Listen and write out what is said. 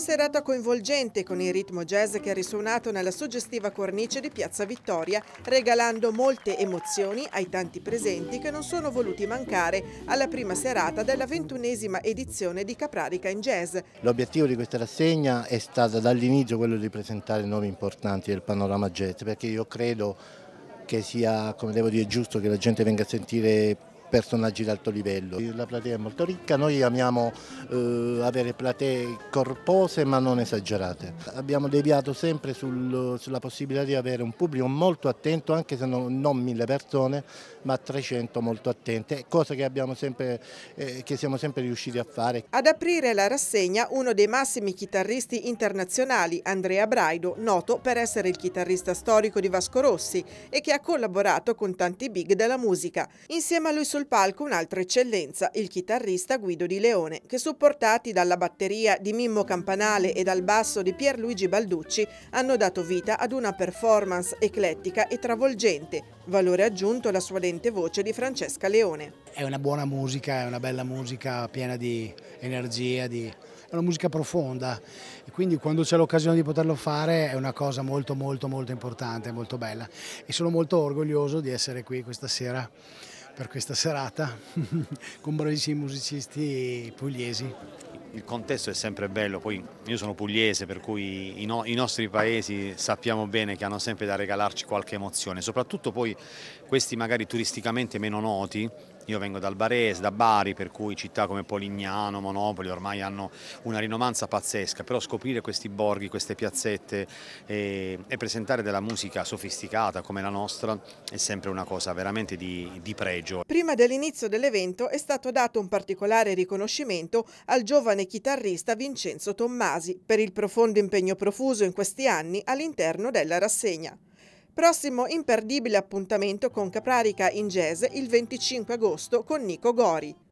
Una serata coinvolgente con il ritmo jazz che ha risuonato nella suggestiva cornice di Piazza Vittoria, regalando molte emozioni ai tanti presenti che non sono voluti mancare alla prima serata della ventunesima edizione di Caprarica in Jazz. L'obiettivo di questa rassegna è stato dall'inizio quello di presentare nomi importanti del panorama jazz, perché io credo che sia, come devo dire, giusto che la gente venga a sentire personaggi d'alto livello. La platea è molto ricca, noi amiamo eh, avere platee corpose ma non esagerate. Abbiamo deviato sempre sul, sulla possibilità di avere un pubblico molto attento, anche se non, non mille persone, ma 300 molto attente, cosa che, sempre, eh, che siamo sempre riusciti a fare. Ad aprire la rassegna uno dei massimi chitarristi internazionali, Andrea Braido, noto per essere il chitarrista storico di Vasco Rossi e che ha collaborato con tanti big della musica. Insieme a lui sono sul palco un'altra eccellenza, il chitarrista Guido Di Leone, che supportati dalla batteria di Mimmo Campanale e dal basso di Pierluigi Balducci hanno dato vita ad una performance eclettica e travolgente, valore aggiunto alla sua suadente voce di Francesca Leone. È una buona musica, è una bella musica piena di energia, di... è una musica profonda e quindi quando c'è l'occasione di poterlo fare è una cosa molto molto molto importante, molto bella e sono molto orgoglioso di essere qui questa sera per questa serata con bravissimi musicisti pugliesi. Il contesto è sempre bello, poi io sono pugliese per cui i, no, i nostri paesi sappiamo bene che hanno sempre da regalarci qualche emozione, soprattutto poi questi magari turisticamente meno noti io vengo dal Barese, da Bari, per cui città come Polignano, Monopoli ormai hanno una rinomanza pazzesca, però scoprire questi borghi, queste piazzette e, eh, e presentare della musica sofisticata come la nostra è sempre una cosa veramente di, di pregio. Prima dell'inizio dell'evento è stato dato un particolare riconoscimento al giovane chitarrista Vincenzo Tommasi per il profondo impegno profuso in questi anni all'interno della rassegna. Prossimo imperdibile appuntamento con Caprarica in jazz il 25 agosto con Nico Gori.